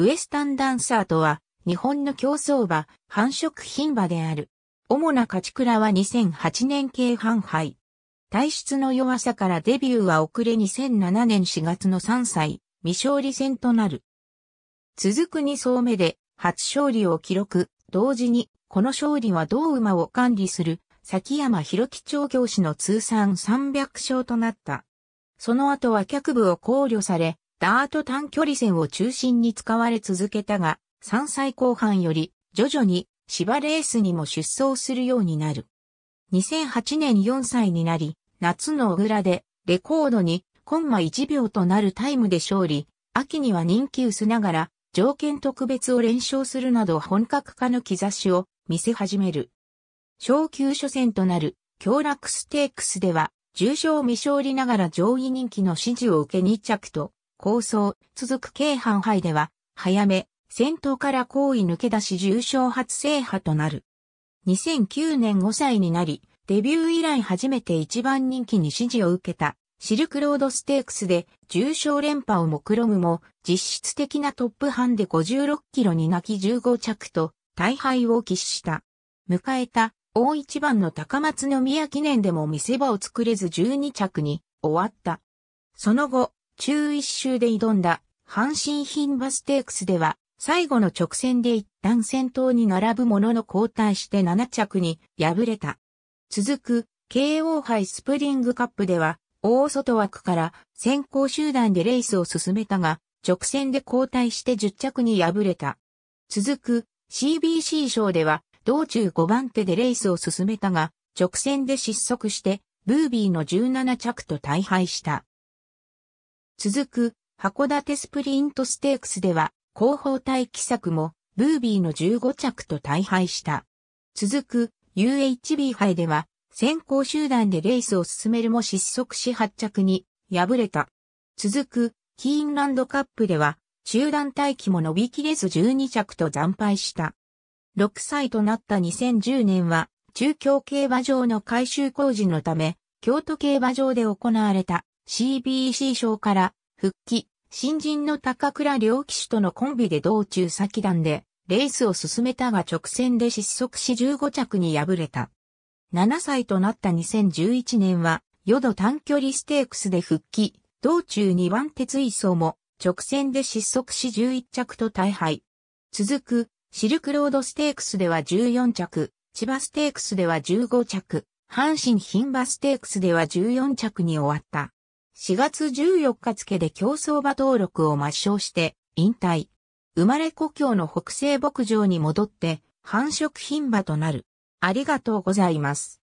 ウエスタンダンサーとは、日本の競争馬、繁殖品馬である。主な勝ち倉は2008年系半杯。体質の弱さからデビューは遅れ2007年4月の3歳、未勝利戦となる。続く2走目で、初勝利を記録、同時に、この勝利は同馬を管理する、崎山博樹調教師の通算300勝となった。その後は脚部を考慮され、ダート短距離戦を中心に使われ続けたが、3歳後半より徐々に芝レースにも出走するようになる。2008年4歳になり、夏の小倉でレコードにコンマ1秒となるタイムで勝利、秋には人気薄ながら条件特別を連勝するなど本格化の兆しを見せ始める。昇級初戦となる京楽ステークスでは重賞未勝利ながら上位人気の支持を受け2着と構想、続く京阪杯では、早め、戦闘から行為抜け出し重症発生派となる。2009年5歳になり、デビュー以来初めて一番人気に支持を受けた、シルクロードステークスで重傷連覇を目論むも、実質的なトップ班で56キロに泣き15着と、大敗を喫した。迎えた、大一番の高松宮記念でも見せ場を作れず12着に終わった。その後、中一周で挑んだ阪神品馬ステークスでは、最後の直線で一旦先頭に並ぶものの交代して7着に敗れた。続く、KO 杯スプリングカップでは、大外枠から先行集団でレースを進めたが、直線で交代して10着に敗れた。続く、CBC 賞では、道中5番手でレースを進めたが、直線で失速して、ブービーの17着と大敗した。続く、函館スプリントステークスでは、後方待機策も、ブービーの15着と大敗した。続く、UHB 杯では、先行集団でレースを進めるも失速し発着に、敗れた。続く、キーンランドカップでは、中団待機も伸びきれず12着と惨敗した。6歳となった2010年は、中京競馬場の改修工事のため、京都競馬場で行われた CBC 賞から復帰、新人の高倉良騎手とのコンビで道中先団でレースを進めたが直線で失速し15着に敗れた。7歳となった2011年は、ヨド短距離ステークスで復帰、道中2番手追走も直線で失速し11着と大敗。続く、シルクロードステークスでは14着、千葉ステークスでは15着、阪神品馬ステークスでは14着に終わった。4月14日付で競争馬登録を抹消して引退。生まれ故郷の北西牧場に戻って繁殖品馬となる。ありがとうございます。